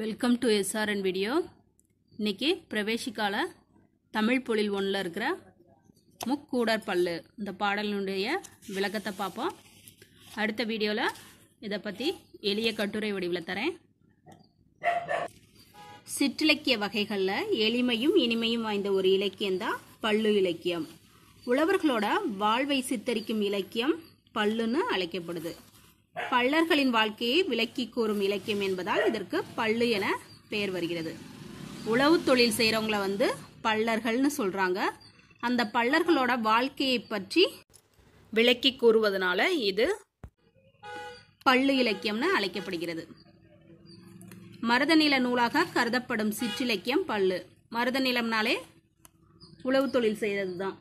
welcome to SRN video இன்றைக்கி பிரவேசிக்கால தமிழ் பொழில் ஒன்றில் இருக்கிற முக்கூடர் பல்லு இந்த பாடலினுடைய விளக்கத்தை பார்ப்போம் அடுத்த வீடியோவில் இதை பற்றி எளிய கட்டுரை வடிவில் தரேன் சிற்றிலக்கிய வகைகளில் எளிமையும் இனிமையும் வாய்ந்த ஒரு இலக்கியம்தான் பல்லு இலக்கியம் உழவர்களோட வாழ்வை சித்தரிக்கும் இலக்கியம் பல்லுன்னு அழைக்கப்படுது பள்ளர்களின் வாழ்க்கையை விளக்கி கூறும் இலக்கியம் என்பதால் இதற்கு பள்ளு என பெயர் வருகிறது உழவு தொழில் செய்கிறவங்கள வந்து பல்லர்கள்னு சொல்கிறாங்க அந்த பள்ளர்களோட வாழ்க்கையை பற்றி விளக்கி கூறுவதனால இது பள்ளு இலக்கியம்னு அழைக்கப்படுகிறது மருதநில நூலாக கருதப்படும் சிற்றிலக்கியம் பல்லு மருத நிலம்னாலே உழவு தொழில் செய்தது தான்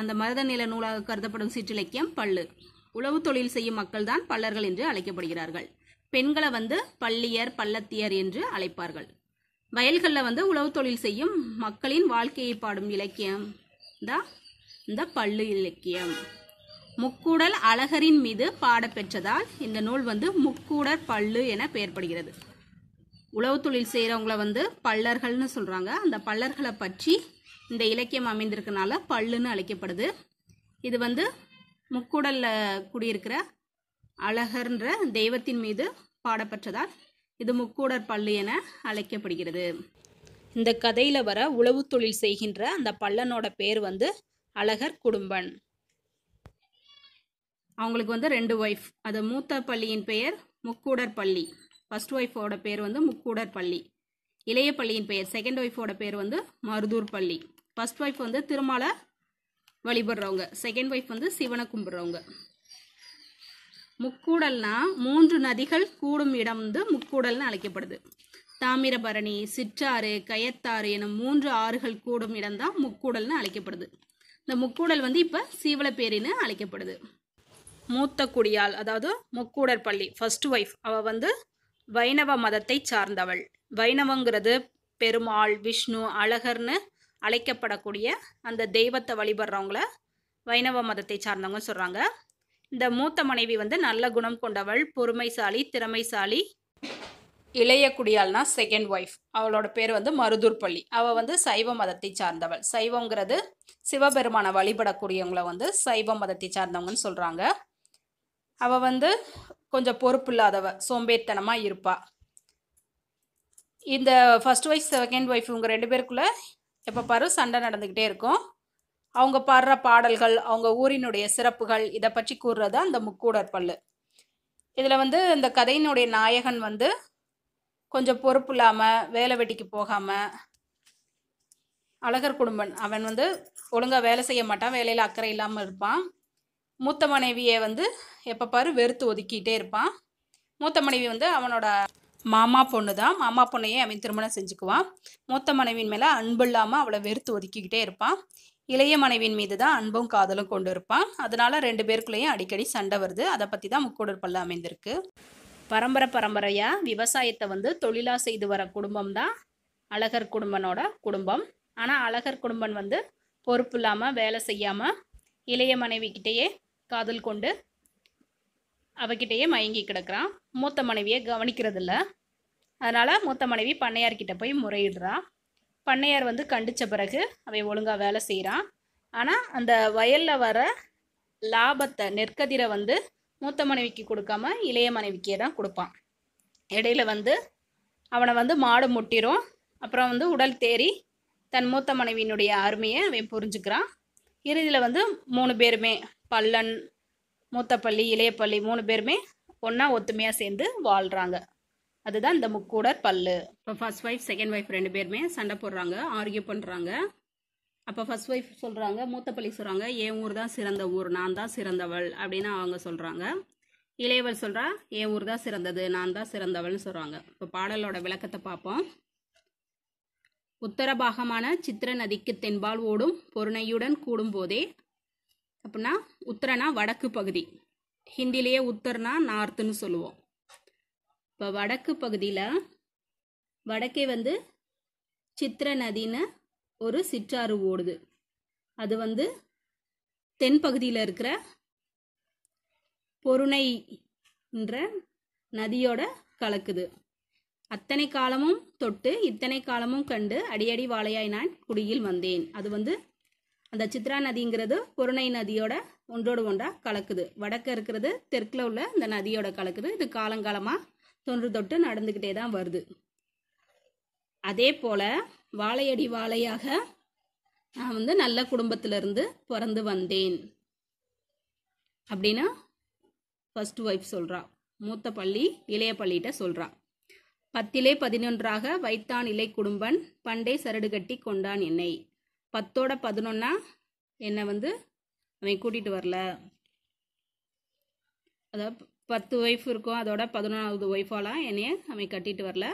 அந்த மருத நில நூலாக கருதப்படும் சிற்றிலக்கியம் பல்லு உழவு தொழில் செய்யும் மக்கள் தான் பல்லர்கள் என்று அழைக்கப்படுகிறார்கள் பெண்களை வந்து பள்ளியர் பள்ளத்தியர் என்று அழைப்பார்கள் வயல்களில் வந்து உழவு தொழில் செய்யும் மக்களின் வாழ்க்கையை பாடும் இலக்கியம் தான் இந்த பள்ளு இலக்கியம் முக்கூடல் அழகரின் மீது பாடப்பெற்றதால் இந்த நூல் வந்து முக்கூடற் பள்ளு என பெயர்படுகிறது உழவு தொழில் செய்கிறவங்கள வந்து பல்லர்கள்னு சொல்கிறாங்க அந்த பல்லர்களை பற்றி இந்த இலக்கியம் அமைந்திருக்கனால பல்லுன்னு அழைக்கப்படுது இது வந்து முக்கூடலில் குடியிருக்கிற அழகர்ன்ற தெய்வத்தின் மீது பாடப்பெற்றதால் இது முக்கூடர் பள்ளி என அழைக்கப்படுகிறது இந்த கதையில் வர உழவு தொழில் செய்கின்ற அந்த பள்ளனோட பேர் வந்து அழகர் குடும்பன் அவங்களுக்கு வந்து ரெண்டு ஒய்ஃப் அது மூத்த பள்ளியின் பெயர் முக்கூடர் பள்ளி ஃபர்ஸ்ட் ஒய்ஃபோட பேர் வந்து முக்கூடர் பள்ளி இளைய பள்ளியின் பெயர் செகண்ட் ஒய்ஃபோட பேர் வந்து மருதூர் பள்ளி ஃபர்ஸ்ட் ஒய்ஃப் வந்து திருமலை வழிபடுறவங்க செகண்ட் ஒய்ஃப் வந்து சிவனை கும்பிடுறவங்க முக்கூடல்னா மூன்று நதிகள் கூடும் இடம் வந்து முக்கூடல்னு அழைக்கப்படுது தாமிரபரணி சிற்றாறு கயத்தாறு என மூன்று ஆறுகள் கூடும் இடம் தான் முக்கூடல்னு அழைக்கப்படுது இந்த முக்கூடல் வந்து இப்போ சீவலப்பேரின்னு அழைக்கப்படுது மூத்த குடியால் அதாவது முக்கூடர் பள்ளி ஃபர்ஸ்ட் ஒய்ஃப் அவள் வந்து வைணவ மதத்தை சார்ந்தவள் வைணவங்கிறது பெருமாள் விஷ்ணு அழகர்னு அழைக்கப்படக்கூடிய அந்த தெய்வத்தை வழிபடுறவங்கள வைணவ மதத்தை சார்ந்தவங்க சொல்கிறாங்க இந்த மூத்த மனைவி வந்து நல்ல குணம் கொண்டவள் பொறுமைசாலி திறமைசாலி இளைய குடியால்னா செகண்ட் ஒய்ஃப் அவளோட பேர் வந்து மருதூர்பள்ளி அவள் வந்து சைவ மதத்தை சார்ந்தவள் சைவங்கிறது சிவபெருமானை வழிபடக்கூடியவங்கள வந்து சைவ மதத்தை சார்ந்தவங்கன்னு சொல்கிறாங்க அவள் வந்து கொஞ்சம் பொறுப்பு இல்லாதவ சோம்பேத்தனமாக இருப்பாள் இந்த ஃபஸ்ட் ஒய்ஃப் செகண்ட் ஒய்ஃப் இவங்க ரெண்டு பேருக்குள்ளே எப்போ பாரு சண்டை நடந்துக்கிட்டே இருக்கும் அவங்க பாடுற பாடல்கள் அவங்க ஊரினுடைய சிறப்புகள் இதை பற்றி கூறுறது அந்த முக்கூடர் பல்லு இதில் வந்து இந்த கதையினுடைய நாயகன் வந்து கொஞ்சம் பொறுப்பு இல்லாமல் வேலை வெட்டிக்கு போகாமல் அழகர் குடும்பன் அவன் வந்து ஒழுங்காக வேலை செய்ய மாட்டான் வேலையில் அக்கறை இல்லாமல் இருப்பான் மூத்த மனைவியை வந்து எப்போ பாரு வெறுத்து ஒதுக்கிட்டே இருப்பான் மூத்த மனைவி வந்து அவனோட மாமா பொண்ணு தான் மாமா பொண்ணையே அவன் திருமணம் செஞ்சுக்குவான் மூத்த மனைவியின் மேலே அன்பு இல்லாமல் அவளை வெறுத்து ஒதுக்கிக்கிட்டே இருப்பான் இளைய மனைவியின் மீது தான் அன்பும் காதலும் கொண்டு இருப்பான் அதனால ரெண்டு பேருக்குள்ளேயும் அடிக்கடி சண்டை வருது அதை பற்றி தான் முக்கூடற்பல்ல அமைந்திருக்கு பரம்பரை பரம்பரையாக விவசாயத்தை வந்து தொழிலாக செய்து வர குடும்பம் தான் அழகர் குடும்பனோட குடும்பம் ஆனால் அழகர் குடும்பம் வந்து பொறுப்பு இல்லாமல் வேலை செய்யாமல் இளைய மனைவிக்கிட்டேயே காதல் கொண்டு அவகிட்டயே மயங்கி கிடக்கிறான் மூத்த மனைவியை கவனிக்கிறதில்ல அதனால் மூத்த மனைவி பண்ணையார்கிட்ட போய் முறையிடுறான் பண்ணையார் வந்து கண்டித்த பிறகு அவை ஒழுங்காக வேலை செய்கிறான் ஆனால் அந்த வயலில் வர லாபத்தை நெற்கதிரை வந்து மூத்த மனைவிக்கு கொடுக்காம இளைய மனைவிக்கே தான் கொடுப்பான் இடையில வந்து அவனை வந்து மாடு முட்டிரும் அப்புறம் வந்து உடல் தேறி தன் மூத்த மனைவியினுடைய அருமையை அவன் புரிஞ்சுக்கிறான் இறுதியில் வந்து மூணு பேருமே பல்லன் மூத்த பள்ளி இளைய பள்ளி மூணு பேருமே ஒன்றா ஒத்துமையாக சேர்ந்து வாழ்கிறாங்க அதுதான் இந்த முக்கூடர் பல்லு இப்போ ஃபர்ஸ்ட் ஒய்ஃப் செகண்ட் ஒய்ஃப் ரெண்டு பேருமே சண்டை போடுறாங்க ஆர்கியூ பண்ணுறாங்க அப்போ ஃபர்ஸ்ட் ஒய்ஃப் சொல்கிறாங்க மூத்த பள்ளி சொல்கிறாங்க என் ஊர் தான் சிறந்த ஊர் நான் தான் சிறந்தவள் அப்படின்னு அவங்க சொல்கிறாங்க இளையவள் சொல்கிறா என் ஊர் தான் சிறந்தது நான் தான் சிறந்தவள்னு சொல்கிறாங்க இப்போ பாடலோட விளக்கத்தை பார்ப்போம் உத்தரபாகமான சித்திர நதிக்கு தென்பால் ஓடும் பொருணையுடன் கூடும் போதே அப்படின்னா உத்தரனா வடக்கு பகுதி ஹிந்திலேயே உத்தரனா நார்த்துன்னு சொல்லுவோம் இப்போ வடக்கு பகுதியில் வடக்கே வந்து சித்திர நதின்னு ஒரு சிற்றாறு ஓடுது அது வந்து தென்பகுதியில் இருக்கிற பொருணைன்ற நதியோட கலக்குது அத்தனை காலமும் தொட்டு இத்தனை காலமும் கண்டு அடியடி வாழையாய் நான் குடியில் வந்தேன் அது வந்து அந்த சித்ரா நதிங்கிறது பொருணை நதியோட ஒன்றோடு ஒன்றாக கலக்குது வடக்க இருக்கிறது தெற்கில் உள்ள இந்த நதியோட கலக்குது இது காலங்காலமாக தொன்று தொட்டு நடந்துக்கிட்டே தான் வருது அதே போல் வாழையடி வாழையாக நான் வந்து நல்ல குடும்பத்திலிருந்து பிறந்து வந்தேன் அப்படின்னா ஃபர்ஸ்ட் ஒய்ஃப் சொல்கிறா மூத்த பள்ளி இளைய பள்ளிகிட்ட சொல்கிறா பத்திலே பதினொன்றாக வைத்தான் இலை குடும்பன் பண்டே சரடு கட்டி கொண்டான் என்னை பத்தோட பதினொன்னா என்னை வந்து அவன் கூட்டிகிட்டு வரல அதாவது பத்து ஒய்ஃப் இருக்கும் அதோட பதினொன்றாவது ஒய்ஃபாலாம் என்னைய அவன் கட்டிட்டு வரல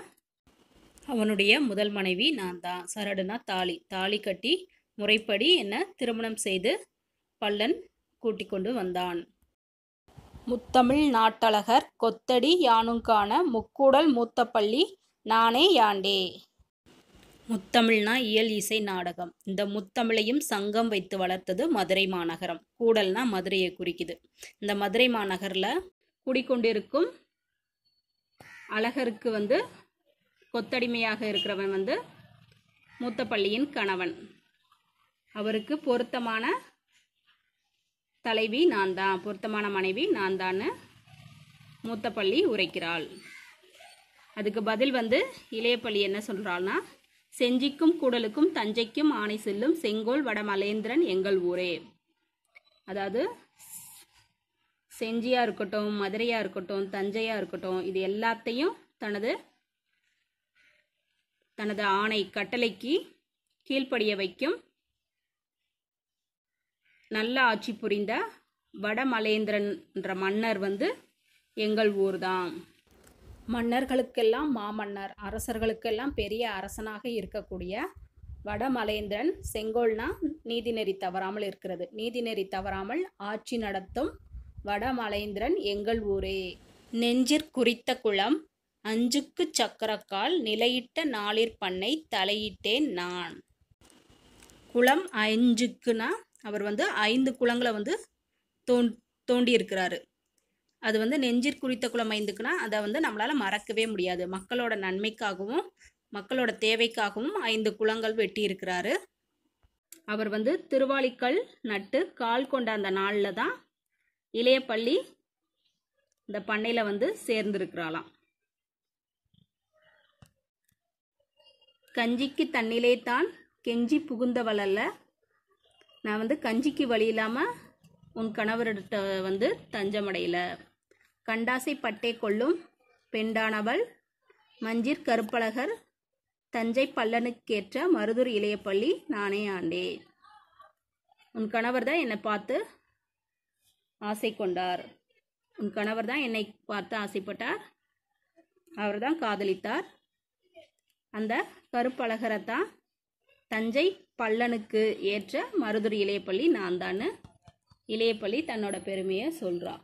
அவனுடைய முதல் மனைவி நான் தான் சரடுனா தாலி தாலி கட்டி முறைப்படி என்னை திருமணம் செய்து பல்லன் கூட்டி கொண்டு வந்தான் முத்தமிழ் நாட்டழகர் கொத்தடி யானுங்கான முக்கூடல் மூத்தப்பள்ளி நானே யாண்டே முத்தமிழ்னா இயல் இசை நாடகம் இந்த முத்தமிழையும் சங்கம் வைத்து வளர்த்தது மதுரை மாநகரம் கூடல்னா மதுரையை குறிக்குது இந்த மதுரை மாநகரில் குடிக்கொண்டிருக்கும் அழகருக்கு வந்து கொத்தடிமையாக இருக்கிறவன் வந்து மூத்த பள்ளியின் கணவன் அவருக்கு பொருத்தமான தலைவி நான் தான் பொருத்தமான மனைவி நான் தான்னு மூத்த பள்ளி உரைக்கிறாள் அதுக்கு பதில் வந்து இளையப்பள்ளி என்ன சொல்கிறாள்னா செஞ்சிக்கும் கூடலுக்கும் தஞ்சைக்கும் ஆணை செல்லும் செங்கோல் வடமலேந்திரன் எங்கள் ஊரே அதாவது செஞ்சியாக இருக்கட்டும் மதுரையாக இருக்கட்டும் தஞ்சையாக இருக்கட்டும் இது எல்லாத்தையும் தனது தனது ஆணை கட்டளைக்கு கீழ்ப்படிய வைக்கும் நல்ல ஆட்சி புரிந்த என்ற மன்னர் வந்து எங்கள் ஊர் தான் மன்னர்களுக்கெல்லாம் மாமன்னர் அரசர்களுக்கெல்லாம் பெரிய அரசனாக இருக்கக்கூடிய வடமலேந்திரன் செங்கோல்னா நீதிநெறி தவறாமல் இருக்கிறது நீதிநெறி தவறாமல் ஆட்சி நடத்தும் வடமலேந்திரன் எங்கள் ஊரே நெஞ்சிற் குறித்த குளம் அஞ்சுக்கு சக்கரக்கால் நிலையிட்ட நாளிற் பண்ணை தலையிட்டேன் நான் குளம் அஞ்சுக்குன்னா அவர் வந்து ஐந்து குளங்களை வந்து தோண் தோண்டியிருக்கிறாரு அது வந்து நெஞ்சிற் குறித்த குளம் ஐந்துக்குன்னா அதை வந்து நம்மளால் மறக்கவே முடியாது மக்களோட நன்மைக்காகவும் மக்களோட தேவைக்காகவும் ஐந்து குளங்கள் வெட்டி இருக்கிறாரு அவர் வந்து திருவாளிக்கல் நட்டு கால் கொண்ட அந்த நாளில் தான் இளையப்பள்ளி இந்த பண்ணையில் வந்து சேர்ந்திருக்கிறாளாம் கஞ்சிக்கு தண்ணிலே தான் கெஞ்சி புகுந்தவளல்ல நான் வந்து கஞ்சிக்கு வழி இல்லாமல் உன் கணவர்கிட்ட வந்து தஞ்சமடையலை கண்டாசை பட்டே கொள்ளும் பெண்டானவள் மஞ்சிர் கருப்பழகர் தஞ்சை பல்லனுக்கேற்ற மருதூர் இளையப்பள்ளி நானே ஆண்டேன் உன் கணவர் தான் என்னை பார்த்து ஆசை கொண்டார் உன் கணவர் தான் என்னை பார்த்து ஆசைப்பட்டார் அவர் தான் காதலித்தார் அந்த கருப்பழகரை தான் தஞ்சை பல்லனுக்கு ஏற்ற மருதூர் இளையப்பள்ளி நான் தான் இளையப்பள்ளி தன்னோட பெருமையை சொல்கிறான்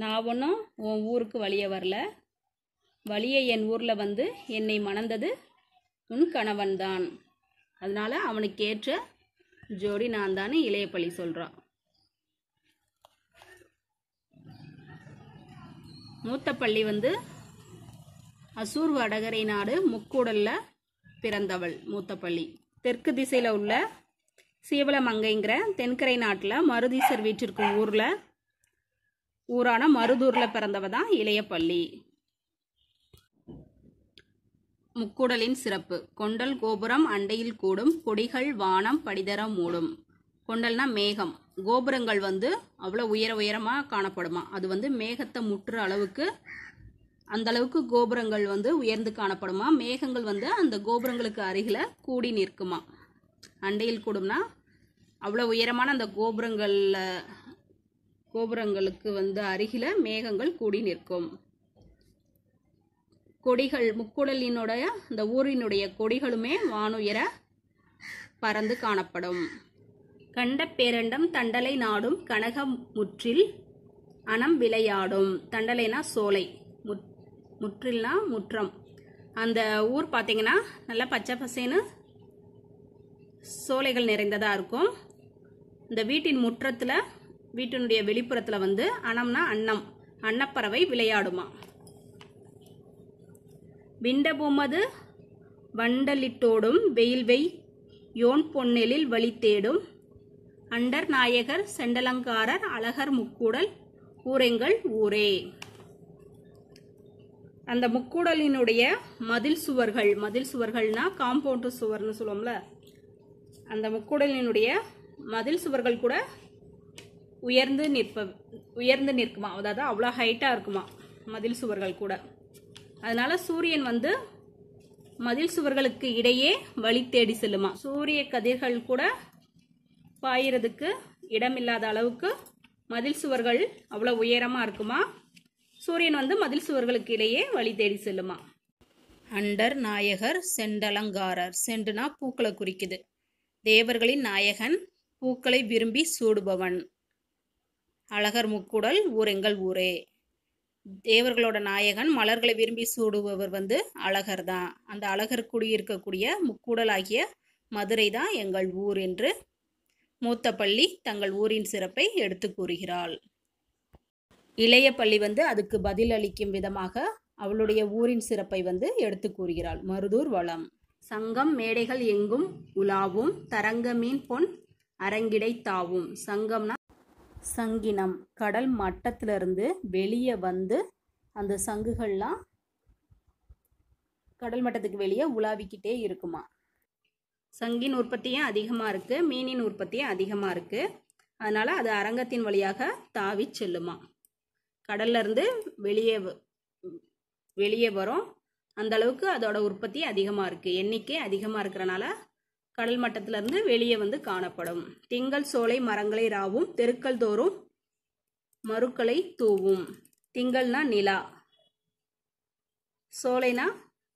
நான் ஒன்றும் உன் ஊருக்கு வழியே வரல வழியை என் ஊரில் வந்து என்னை மணந்தது உன் கணவன்தான் அதனால் அவனுக்கு ஏற்ற ஜோடி நான் தானே இளையப்பள்ளி சொல்கிறான் மூத்த பள்ளி வந்து அசூர் வடகரை நாடு முக்கூடலில் பிறந்தவள் மூத்த பள்ளி தெற்கு திசையில் உள்ள சீவலமங்கைங்கிற தென்கரை நாட்டில் மருதீசர் வீட்டிற்கு ஊரில் ஊரான மருதூரில் பிறந்தவ தான் இளையப்பள்ளி முக்குடலின் சிறப்பு கொண்டல் கோபுரம் அண்டையில் கூடும் கொடிகள் வானம் படிதரம் மூடும் கொண்டல்னா மேகம் கோபுரங்கள் வந்து அவ்வளோ உயர உயரமாக காணப்படுமா அது வந்து மேகத்தை முற்றுற அளவுக்கு அந்த அளவுக்கு கோபுரங்கள் வந்து உயர்ந்து காணப்படுமா மேகங்கள் வந்து அந்த கோபுரங்களுக்கு அருகில் கூடி நிற்குமா அண்டையில் கூடும்னா அவ்வளோ உயரமான அந்த கோபுரங்களில் கோபுரங்களுக்கு வந்து அருகில மேகங்கள் கூடி நிற்கும் கொடிகள் முக்குடலினுடைய இந்த ஊரினுடைய கொடிகளுமே வானுயர பறந்து காணப்படும் கண்ட பேரண்டம் தண்டலை நாடும் கனக முற்றில் அனம் விளையாடும் தண்டலைனா சோலை முற் முற்றில்னா முற்றம் அந்த ஊர் பார்த்தீங்கன்னா நல்லா பச்சை பசேன்னு சோலைகள் நிறைந்ததாக இருக்கும் இந்த வீட்டின் முற்றத்தில் வீட்டினுடைய வெளிப்புறத்தில் வந்து அணம்னா அன்னம் அன்னப்பறவை விளையாடுமா விண்டபூமது வண்டலிட்டோடும் வெய் யோன் பொன்னெலில் வழி தேடும் அண்டர் நாயகர் செண்டலங்காரர் அழகர் முக்கூடல் ஊரெங்கள் ஊரே அந்த முக்கூடலினுடைய மதில் சுவர்கள் மதில் சுவர்கள்னா காம்பவுண்டு சுவர்னு சொல்லுவோம்ல அந்த முக்கூடலினுடைய மதில் சுவர்கள் கூட உயர்ந்து நிற்ப உயர்ந்து நிற்குமா அதாவது அவ்வளோ ஹைட்டாக இருக்குமா மதில் சுவர்கள் கூட அதனால சூரியன் வந்து மதில் சுவர்களுக்கு இடையே வழி தேடி செல்லுமா சூரிய கதிர்கள் கூட பாயிறதுக்கு இடமில்லாத அளவுக்கு மதில் சுவர்கள் அவ்வளோ உயரமாக இருக்குமா சூரியன் வந்து மதில் சுவர்களுக்கு இடையே வழி தேடி செல்லுமா அண்டர் நாயகர் செண்டலங்காரர் செண்டுனா பூக்களை குறிக்குது தேவர்களின் நாயகன் பூக்களை விரும்பி சூடுபவன் அழகர் முக்குடல் ஊர் எங்கள் ஊரே தேவர்களோட நாயகன் மலர்களை விரும்பி சூடுபவர் வந்து அழகர் தான் அந்த அழகர் குடியிருக்கக்கூடிய முக்கூடல் ஆகிய மதுரை தான் எங்கள் ஊர் என்று மூத்த பள்ளி தங்கள் ஊரின் சிறப்பை எடுத்து கூறுகிறாள் இளைய பள்ளி வந்து அதுக்கு பதில் அளிக்கும் விதமாக அவளுடைய ஊரின் சிறப்பை வந்து எடுத்து கூறுகிறாள் மருதூர் வளம் சங்கம் மேடைகள் எங்கும் உலாவும் தரங்க மீன் பொன் அரங்கிடை தாவும் சங்கம்னா சங்கினம் கடல் மட்டத்திலிருந்து வெளியே வந்து அந்த சங்குகள்லாம் கடல் மட்டத்துக்கு வெளியே உலாவிக்கிட்டே இருக்குமா சங்கின் உற்பத்தியும் அதிகமாக இருக்குது மீனின் உற்பத்தியும் அதிகமாக இருக்குது அதனால் அது அரங்கத்தின் வழியாக தாவி செல்லுமா கடல்லேருந்து வெளியே வெளியே வரும் அந்த அளவுக்கு அதோட உற்பத்தி அதிகமாக இருக்குது எண்ணிக்கை அதிகமாக இருக்கிறனால கடல் மட்டத்திலிருந்து வெளியே வந்து காணப்படும் திங்கள் சோலை மரங்களை ராவும் தெருக்கள் தோறும் மருக்களை தூவும் திங்கள்னா நிலா சோலைனா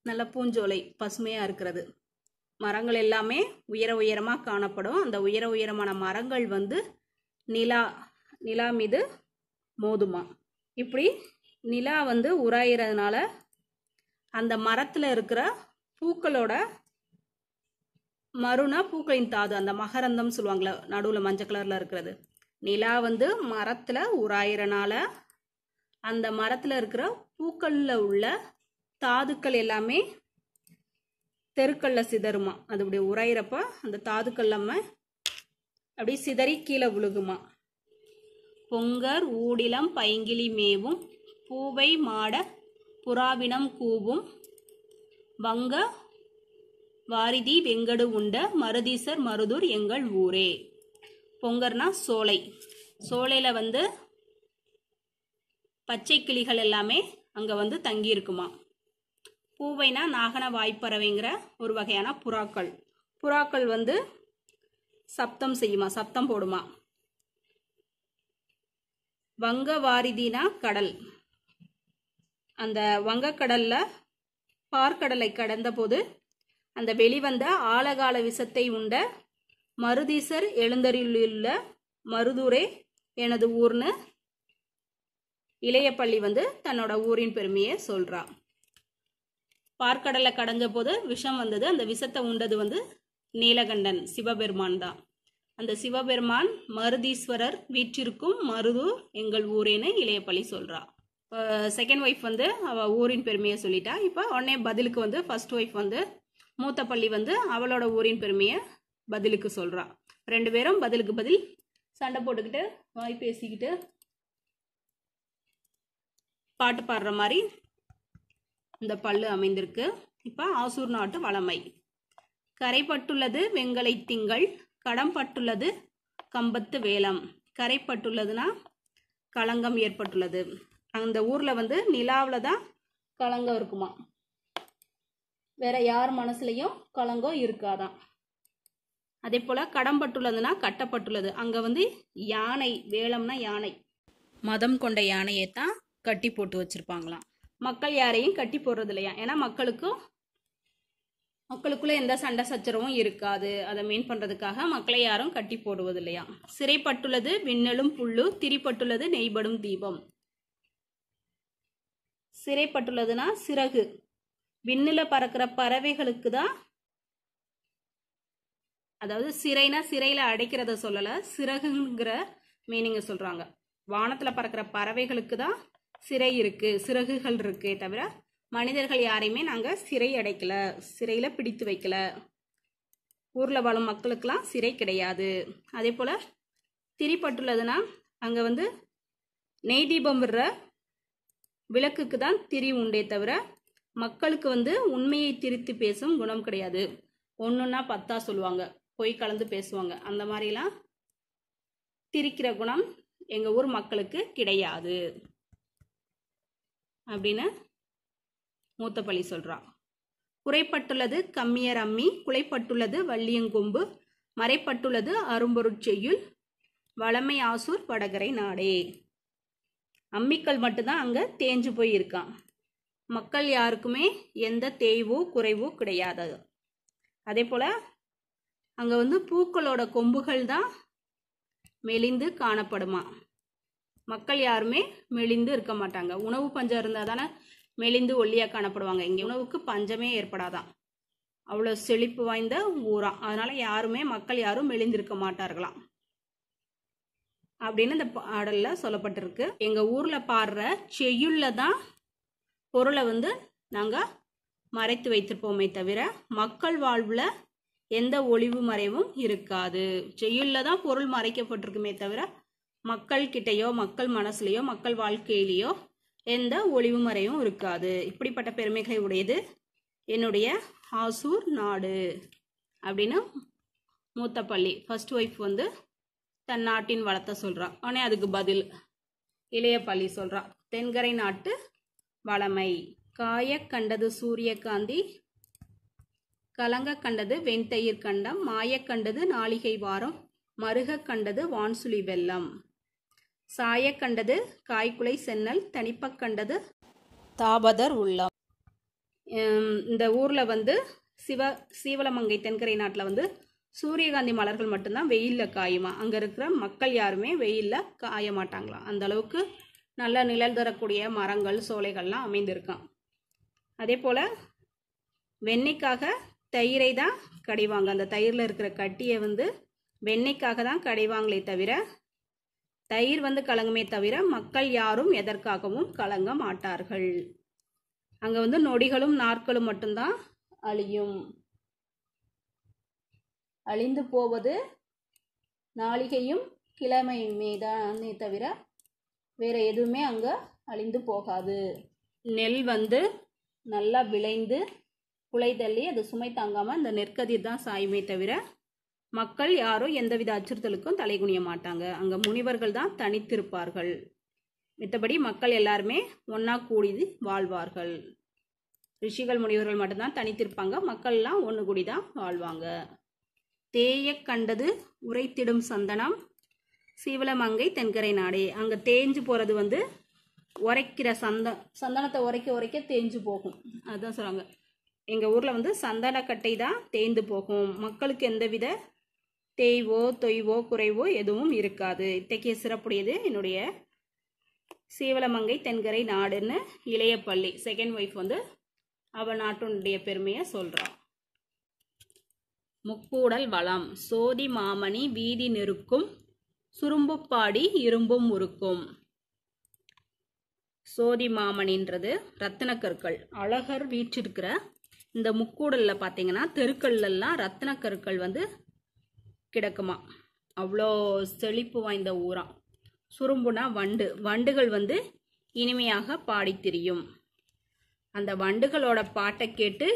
நல்ல பூஞ்சோலை பசுமையாக இருக்கிறது மரங்கள் எல்லாமே உயர உயரமாக காணப்படும் அந்த உயர உயரமான மரங்கள் வந்து நிலா நிலா மீது மோதுமா இப்படி நிலா வந்து உராயிறதுனால அந்த மரத்தில் இருக்கிற பூக்களோட மருனா பூக்களின் தாது அந்த மகரந்தம் சொல்லுவாங்களே நடுவில் மஞ்சள் கலரில் இருக்கிறது நிலா வந்து மரத்தில் உராயிறனால அந்த மரத்தில் இருக்கிற பூக்களில் உள்ள தாதுக்கள் எல்லாமே தெருக்கல்ல சிதறுமா அது அப்படியே உரையிறப்ப அந்த தாதுக்கள் நம்ம அப்படி சிதறி கீழே விழுகுமா பொங்கர் ஊடிலம் பைங்கிலி மேவும் பூவை மாட புறாவினம் கூவும் வங்க வாரிதி வெங்கடு உண்ட மருதீசர் மருதூர் எங்கள் ஊரே பொங்கர்னா சோலை சோலையில் வந்து பச்சை கிளிகள் எல்லாமே அங்கே வந்து தங்கியிருக்குமா பூவைனா நாகன வாய்ப்பறவைங்கிற ஒரு வகையான புறாக்கள் புறாக்கள் வந்து சப்தம் செய்யுமா சப்தம் போடுமா வங்க வாரிதினா கடல் அந்த வங்கக்கடலில் பார்க்கடலை கடந்த போது அந்த வெளிவந்த ஆலகால விஷத்தை உண்ட மருதீசர் எழுந்தருளியுள்ள மருதூரே எனது ஊர்னு இளையப்பள்ளி வந்து தன்னோட ஊரின் பெருமையை சொல்றா பார்க்கடலை கடைஞ்ச போது விஷம் வந்தது அந்த விஷத்தை உண்டது வந்து நீலகண்டன் சிவபெருமான் தான் அந்த சிவபெருமான் மருதீஸ்வரர் வீற்றிருக்கும் மருதூர் எங்கள் ஊரேன்னு இளையப்பள்ளி சொல்றா செகண்ட் ஒய்ஃப் வந்து அவள் ஊரின் பெருமையை சொல்லிட்டா இப்போ உடனே பதிலுக்கு வந்து ஃபர்ஸ்ட் ஒய்ஃப் வந்து மூத்த பள்ளி வந்து அவளோட ஊரின் பெருமையை பதிலுக்கு சொல்றா ரெண்டு பேரும் பதிலுக்கு பதில் சண்டை போட்டுக்கிட்டு வாய் பேசிக்கிட்டு பாட்டு பாடுற மாதிரி இந்த பல்லு அமைந்திருக்கு இப்போ ஆசூர் நாட்டு வளமை கரைப்பட்டுள்ளது வெங்கலை திங்கள் கடம் பட்டுள்ளது கம்பத்து வேலம் கரைப்பட்டுள்ளதுன்னா களங்கம் ஏற்பட்டுள்ளது அந்த ஊரில் வந்து நிலாவில் தான் களங்கம் இருக்குமா வேற யார் மனசுலையும் கலங்கம் இருக்காதான் அதே போல் கடம்பட்டுள்ளதுன்னா கட்டப்பட்டுள்ளது அங்கே வந்து யானை வேளம்னா யானை மதம் கொண்ட யானையை தான் கட்டி போட்டு வச்சிருப்பாங்களாம் மக்கள் யாரையும் கட்டி போடுறது இல்லையா ஏன்னா மக்களுக்கும் மக்களுக்குள்ளே எந்த சண்டை சச்சரவும் இருக்காது அதை மீன் பண்ணுறதுக்காக மக்களை யாரும் கட்டி போடுவது இல்லையா சிறைப்பட்டுள்ளது விண்ணலும் புல்லு திரிப்பட்டுள்ளது நெய்படும் தீபம் சிறைப்பட்டுள்ளதுன்னா சிறகு விண்ணில் பறக்கிற பறவைகளுக்கு தான் அதாவது சிறைனா சிறையில் அடைக்கிறத சொல்லலை சிறகுங்கிற மீனிங்கை சொல்கிறாங்க வானத்தில் பறக்கிற பறவைகளுக்கு தான் சிறை இருக்குது சிறகுகள் இருக்கே தவிர மனிதர்கள் யாரையுமே நாங்கள் சிறை அடைக்கல சிறையில் பிடித்து வைக்கல ஊரில் வாழும் மக்களுக்கெல்லாம் சிறை கிடையாது அதே போல் திரிப்பட்டுள்ளதுன்னா அங்கே வந்து நெய் தீபம் விடுற விளக்குக்கு தான் திரி உண்டே தவிர மக்களுக்கு வந்து உண்மையை திரித்து பேசும் குணம் கிடையாது ஒன்றுன்னா பத்தா சொல்லுவாங்க பொய் கலந்து பேசுவாங்க அந்த மாதிரிலாம் திரிக்கிற குணம் எங்கள் ஊர் மக்களுக்கு கிடையாது அப்படின்னு மூத்தப்பள்ளி சொல்கிறா குறைப்பட்டுள்ளது கம்மியர் அம்மி குலைப்பட்டுள்ளது வள்ளியங்கொம்பு மறைப்பட்டுள்ளது அரும்பொருட்செய்யுள் வளமை ஆசூர் வடகரை நாடே அம்மிக்கல் மட்டும்தான் அங்கே தேஞ்சு போயிருக்கான் மக்கள் யாருக்குமே எந்த தேய்வோ குறைவோ கிடையாது அதே போல் அங்கே வந்து பூக்களோட கொம்புகள் தான் மெலிந்து காணப்படுமா மக்கள் யாருமே மெலிந்து இருக்க மாட்டாங்க உணவு பஞ்சம் இருந்தால் தானே மெலிந்து ஒல்லியாக காணப்படுவாங்க இங்கே உணவுக்கு பஞ்சமே ஏற்படாதான் அவ்வளோ செழிப்பு வாய்ந்த ஊரா அதனால் யாருமே மக்கள் யாரும் மெலிந்திருக்க மாட்டார்களாம் அப்படின்னு இந்த பாடலில் சொல்லப்பட்டிருக்கு எங்கள் ஊரில் பாடுற செய்யுள்ள தான் பொருளை வந்து நாங்கள் மறைத்து வைத்திருப்போமே தவிர மக்கள் வாழ்வில் எந்த ஒளிவு மறைவும் இருக்காது செயலில் தான் பொருள் மறைக்கப்பட்டிருக்குமே தவிர மக்கள் கிட்டேயோ மக்கள் மனசுலேயோ மக்கள் வாழ்க்கையிலேயோ எந்த ஒளிவு மறையும் இருக்காது இப்படிப்பட்ட பெருமைகளை உடையது என்னுடைய ஆசூர் நாடு அப்படின்னு மூத்த பள்ளி ஃபர்ஸ்ட் ஒய்ஃப் வந்து தன் நாட்டின் வளத்தை சொல்கிறான் உடனே அதுக்கு பதில் இளைய பள்ளி சொல்கிறான் தென்கரை நாட்டு வளமை காயக் கண்டது சூரியகாந்தி கலங்க கண்டது வெண்தயிர் கண்டம் மாயக் கண்டது நாளிகை வாரம் மருக கண்டது வான்சுளி வெள்ளம் சாய கண்டது காய்குலை சென்னல் தனிப்பக் கண்டது தாபதர் உள்ளம் இந்த ஊரில் வந்து சிவ சீவலமங்கை தென்கரை நாட்டில் வந்து சூரியகாந்தி மலர்கள் மட்டும்தான் வெயிலில் காயுமா அங்கே இருக்கிற மக்கள் யாருமே வெயிலில் காய மாட்டாங்களாம் அந்த அளவுக்கு நல்ல நிழல் தரக்கூடிய மரங்கள் சோலைகள்லாம் அமைந்திருக்கான் அதே போல் வெண்ணெய்க்காக தயிரை தான் கடைவாங்க அந்த தயிரில் இருக்கிற கட்டியை வந்து வெண்ணெய்க்காக தான் கடைவாங்களே தவிர தயிர் வந்து கலங்குமே தவிர மக்கள் யாரும் எதற்காகவும் கலங்க மாட்டார்கள் அங்கே வந்து நொடிகளும் நாற்களும் மட்டும்தான் அழியும் அழிந்து போவது நாளிகையும் கிழமையுமே தானே தவிர வேறு எதுவுமே அங்கே அழிந்து போகாது நெல் வந்து நல்லா விளைந்து குலை தள்ளி அது சுமை தாங்காமல் அந்த நெற்கதிர் தான் சாயுமே தவிர மக்கள் யாரும் எந்தவித அச்சுறுத்தலுக்கும் தலைகுனிய மாட்டாங்க அங்கே முனிவர்கள் தான் தனித்திருப்பார்கள் மித்தபடி மக்கள் எல்லாருமே ஒன்றா கூடி வாழ்வார்கள் ரிஷிகள் முனிவர்கள் மட்டும்தான் தனித்திருப்பாங்க மக்கள்லாம் ஒன்று கூடி தான் வாழ்வாங்க தேய கண்டது உரைத்திடும் சந்தனம் சீவலமங்கை தென்கரை நாடே அங்கே தேஞ்சு போகிறது வந்து உரைக்கிற சந்த சந்தனத்தை உரைக்க உரைக்க தேஞ்சு போகும் அதுதான் சொல்கிறாங்க எங்கள் ஊரில் வந்து சந்தனக்கட்டை தான் தேய்ந்து போகும் மக்களுக்கு எந்தவித தேய்வோ தொய்வோ குறைவோ எதுவும் இருக்காது இத்தகைய சிறப்புடையது என்னுடைய சீவலமங்கை தென்கரை நாடுன்னு இளையப்பள்ளி செகண்ட் ஒய்ஃப் வந்து அவள் நாட்டுடைய பெருமையை சொல்றான் முக்கூடல் வளம் சோதி மாமணி வீதி நெருக்கும் சுரும்புப் பாடி இரும்பும் உருக்கும் சோதி மாமணின்றது ரத்தின கற்கள் அழகர் வீற்றிருக்கிற இந்த முக்கூடலில் பார்த்தீங்கன்னா தெருக்கள்லாம் ரத்தின கற்கள் வந்து கிடக்குமா அவ்வளோ செழிப்பு வாய்ந்த ஊராம் சுரும்புனா வண்டு வண்டுகள் வந்து இனிமையாக பாடி திரியும் அந்த வண்டுகளோட பாட்டை கேட்டு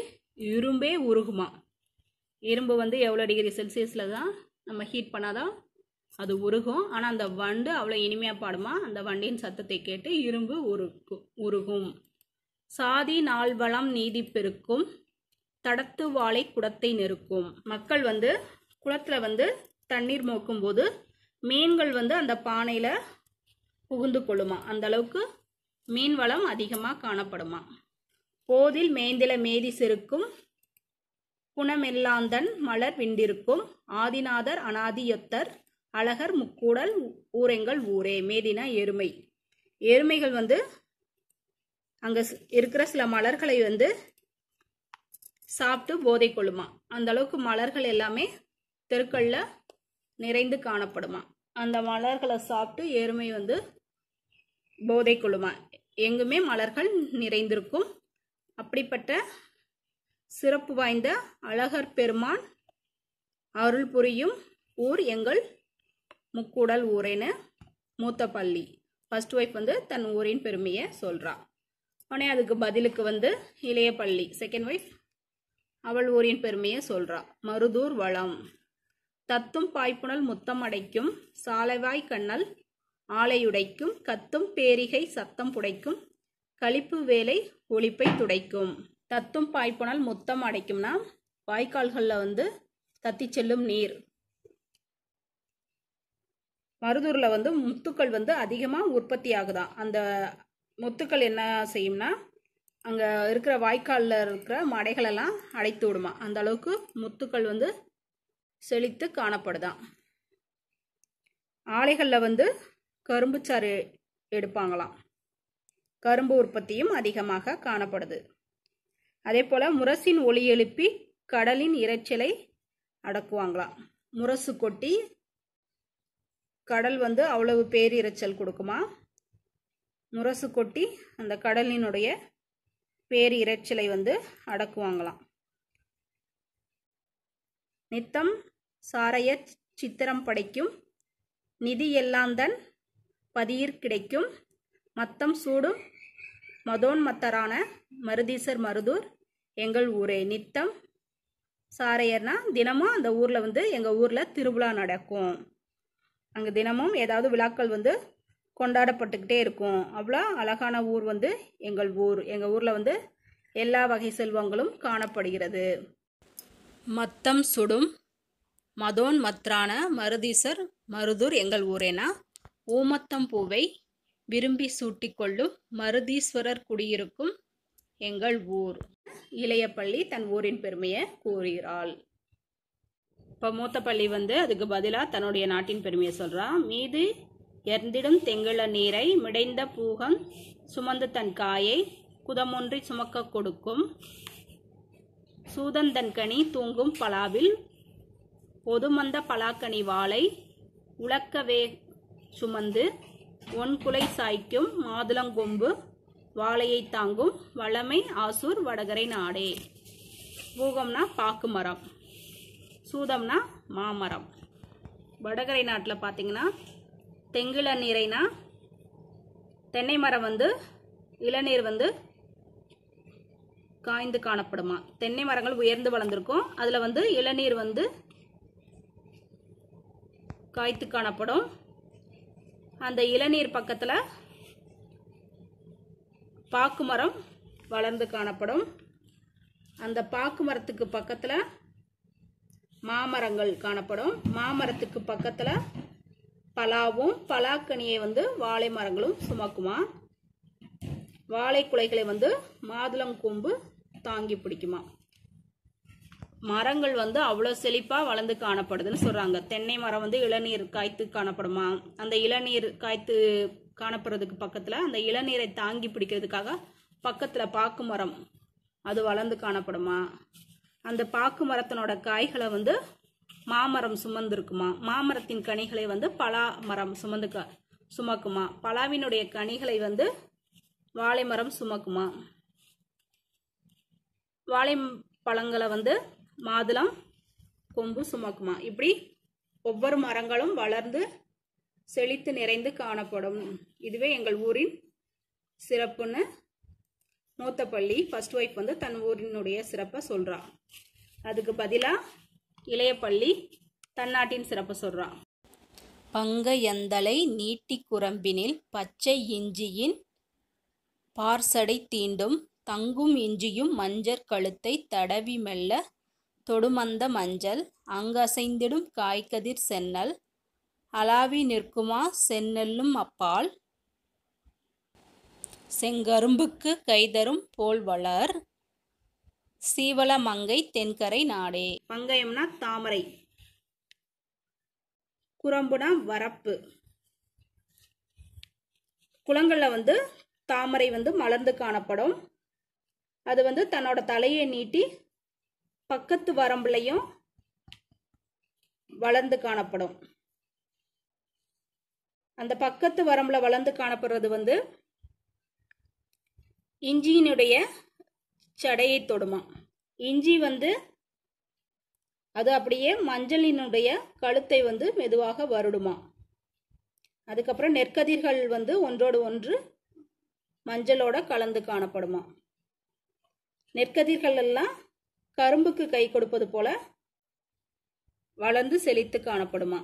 இரும்பே உருகுமா இரும்பு வந்து எவ்வளோ டிகிரி செல்சியஸில் தான் நம்ம ஹீட் பண்ணாதான் அது உருகும் ஆனால் அந்த வண்டு அவ்வளோ இனிமையாக பாடுமா அந்த வண்டியின் சத்தத்தை கேட்டு இரும்பு உருக்கும் உருகும் சாதி நால்வளம் நீதி பெருக்கும் தடத்து வாழை குடத்தை நெருக்கும் மக்கள் வந்து குளத்தில் வந்து தண்ணீர் மோக்கும் போது மீன்கள் வந்து அந்த பானையில் புகுந்து கொள்ளுமா அந்த அளவுக்கு மீன் வளம் அதிகமாக காணப்படுமா போதில் மேந்தில மேதி செருக்கும் புனமெல்லாந்தன் மலர் விண்டிருக்கும் ஆதிநாதர் அனாதியொத்தர் அழகர் முக்கூடல் ஊரெங்கள் ஊரே மேதினா எருமை எருமைகள் வந்து அங்கே இருக்கிற சில மலர்களை வந்து சாப்பிட்டு போதை கொள்ளுமா அந்த அளவுக்கு மலர்கள் எல்லாமே தெருக்கல்ல நிறைந்து காணப்படுமா அந்த மலர்களை சாப்பிட்டு எருமை வந்து போதை கொள்ளுமா எங்குமே மலர்கள் நிறைந்திருக்கும் அப்படிப்பட்ட சிறப்பு வாய்ந்த அழகர் பெருமான் அருள் புரியும் ஊர் எங்கள் முக்குடல் ஊரேன்னு மூத்த பள்ளி ஃபர்ஸ்ட் ஒய்ஃப் வந்து தன் ஊரின் பெருமையை சொல்கிறான் உடனே அதுக்கு பதிலுக்கு வந்து இளைய பள்ளி செகண்ட் ஒய்ஃப் அவள் ஊரின் பெருமையை சொல்கிறா மருதூர் வளம் தத்தும் பாய்ப்புணல் முத்தம் அடைக்கும் சாலைவாய் கண்ணல் ஆலையுடைக்கும் கத்தும் பேரிகை சத்தம் புடைக்கும் கழிப்பு வேலை ஒழிப்பை துடைக்கும் தத்தும் பாய்ப்புணல் முத்தம் அடைக்கும்னா வாய்க்கால்களில் வந்து தத்தி செல்லும் நீர் மருதூரில் வந்து முத்துக்கள் வந்து அதிகமாக உற்பத்தி ஆகுதான் அந்த முத்துக்கள் என்ன செய்யும்னா அங்கே இருக்கிற வாய்க்காலில் இருக்கிற மடைகளெல்லாம் அடைத்து விடுமா அந்த அளவுக்கு முத்துக்கள் வந்து செழித்து காணப்படுதான் ஆலைகளில் வந்து கரும்பு சாறு எடுப்பாங்களாம் கரும்பு உற்பத்தியும் அதிகமாக காணப்படுது அதே போல் முரசின் ஒளி எழுப்பி கடலின் இரைச்சலை அடக்குவாங்களாம் முரசு கொட்டி கடல் வந்து அவ்வளவு பேரிரைச்சல் கொடுக்குமா முரசு கொட்டி அந்த கடலினுடைய பேரிரைச்சலை வந்து அடக்குவாங்களாம் நித்தம் சாரைய சித்திரம் படைக்கும் நிதி எல்லாந்தன் பதியிற் கிடைக்கும் மத்தம் சூடும் மதோன்மத்தரான மருதீசர் மருதூர் எங்கள் ஊரே நித்தம் சாரையர்னா தினமும் அந்த ஊரில் வந்து எங்கள் ஊரில் திருவிழா நடக்கும் அங்கே தினமும் ஏதாவது விழாக்கள் வந்து கொண்டாடப்பட்டுக்கிட்டே இருக்கும் அவ்வளோ அழகான ஊர் வந்து எங்கள் ஊர் எங்கள் ஊரில் வந்து எல்லா வகை செல்வங்களும் காணப்படுகிறது மத்தம் சுடும் மதோன் மத்ரான மருதீசர் மருதூர் எங்கள் ஊரேனா ஊமத்தம் பூவை விரும்பி சூட்டிக்கொள்ளும் மருதீஸ்வரர் குடியிருக்கும் எங்கள் ஊர் இளையப்பள்ளி தன் ஊரின் பெருமையை கூறுகிறாள் இப்போ மூத்த பள்ளி வந்து அதுக்கு பதிலாக தன்னுடைய நாட்டின் பெருமையை சொல்கிறான் மீது எர்ந்திடும் தெங்குள நீரை மிடைந்த பூகம் சுமந்து தன் காயை குதமொன்றி சுமக்க கொடுக்கும் சூதந்தன்கனி தூங்கும் பலாவில் பொதுமந்த பலாக்கனி வாளை உலக்கவே சுமந்து ஒன்குலை சாய்க்கும் மாதுளங்கொம்பு வாழையை தாங்கும் வளமை ஆசூர் வடகரை நாடே பூகம்னா பாக்கு மரம் சூதம்னா மாமரம் வடகரை நாட்டில் பார்த்தீங்கன்னா தெங்குல நீரைனா தென்னை மரம் வந்து இளநீர் வந்து காய்ந்து காணப்படுமா தென்னை மரங்கள் உயர்ந்து வளர்ந்துருக்கும் அதில் வந்து இளநீர் வந்து காய்த்து காணப்படும் அந்த இளநீர் பக்கத்தில் பாக்கு மரம் வளர்ந்து காணப்படும் அந்த பாக்கு மரத்துக்கு பக்கத்தில் மாமரங்கள் காணப்படும் மாமரத்துக்கு பக்கத்தில் பலாவும் பலாக்கனியை வந்து வாழை மரங்களும் சுமக்குமா வாழை குலைகளை வந்து மாதுளங்கூம்பு தாங்கி பிடிக்குமா மரங்கள் வந்து அவ்வளோ செழிப்பாக வளர்ந்து காணப்படுதுன்னு சொல்கிறாங்க தென்னை மரம் வந்து இளநீர் காய்த்து காணப்படுமா அந்த இளநீர் காய்த்து காணப்படுறதுக்கு பக்கத்தில் அந்த இளநீரை தாங்கி பிடிக்கிறதுக்காக பக்கத்தில் பாக்கு மரம் அது வளர்ந்து காணப்படுமா அந்த பாக்கு மரத்தினோட காய்களை வந்து மாமரம் சுமந்துருக்குமா மாமரத்தின் கனிகளை வந்து பலா மரம் சுமந்து சுமக்குமா பலாவினுடைய கனிகளை வந்து வாழை மரம் சுமக்குமா வாழை பழங்களை வந்து மாதுளம் கொம்பு சுமக்குமா இப்படி ஒவ்வொரு மரங்களும் வளர்ந்து செழித்து நிறைந்து காணப்படும் இதுவே எங்கள் ஊரின் சிறப்புன்னு மூத்த பள்ளி ஃபர்ஸ்ட் ஒய்ஃப் வந்து தன் ஊரினுடைய சிறப்பை சொல்கிறான் அதுக்கு பதிலாக இளைய பள்ளி தன்னாட்டின் சிறப்பை சொல்கிறான் பங்க எந்தலை நீட்டி குரம்பினில் பச்சை இஞ்சியின் பார்சடை தீண்டும் தங்கும் இஞ்சியும் மஞ்சள் கழுத்தை தடவி மெல்ல தொடுமந்த மஞ்சள் அங்கசைந்திடும் காய்கதிர் சென்னல் அலாவி நிற்குமா சென்னெல்லும் அப்பால் செங்கரும்புக்கு கைதரும் போல் வளர் சீவள மங்கை தென்கரை நாடே மங்கையம்னா தாமரை குரம்புனா வரப்பு குளங்களில் வந்து தாமரை வந்து மலர்ந்து காணப்படும் அது வந்து தன்னோட தலையை நீட்டி பக்கத்து வரம்புலையும் வளர்ந்து காணப்படும் அந்த பக்கத்து வரம்பில் வளர்ந்து காணப்படுறது வந்து இஞ்சியினுடைய சடையை தொடுமா இஞ்சி வந்து அது அப்படியே மஞ்சளினுடைய கழுத்தை வந்து மெதுவாக வருடுமா அதுக்கப்புறம் நெற்கதிர்கள் வந்து ஒன்றோடு ஒன்று மஞ்சளோட கலந்து காணப்படுமா நெற்கதிர்கள் எல்லாம் கரும்புக்கு கை கொடுப்பது போல வளர்ந்து செழித்து காணப்படுமா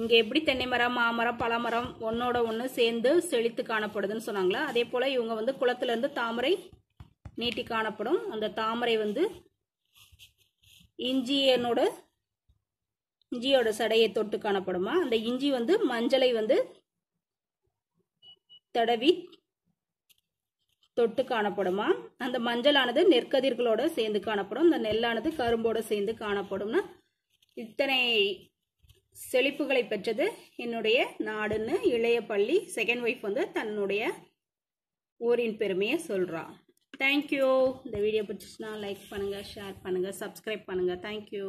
இங்கே எப்படி தென்னை மரம் மாமரம் பழமரம் ஒன்றோட ஒன்று சேர்ந்து செழித்து காணப்படுதுன்னு சொன்னாங்களா அதே போல் இவங்க வந்து குளத்துலேருந்து தாமரை நீட்டி காணப்படும் அந்த தாமரை வந்து இஞ்சியனோட இஞ்சியோட சடையை தொட்டு காணப்படுமா அந்த இஞ்சி வந்து மஞ்சளை வந்து தடவி தொட்டு காணப்படுமா அந்த மஞ்சளானது நெற்கதிர்களோட சேர்ந்து காணப்படும் அந்த நெல்லானது கரும்போட சேர்ந்து காணப்படும்னா இத்தனை செழிப்புகளை பெற்றது என்னுடைய நாடுன்னு இளைய பள்ளி செகண்ட் ஒய்ஃப் வந்து தன்னுடைய ஊரின் பெருமையை சொல்கிறா தேங்க்யூ இந்த வீடியோ பிடிச்சிச்சுன்னா லைக் பண்ணுங்கள் ஷேர் பண்ணுங்கள் சப்ஸ்கிரைப் பண்ணுங்கள் தேங்க்யூ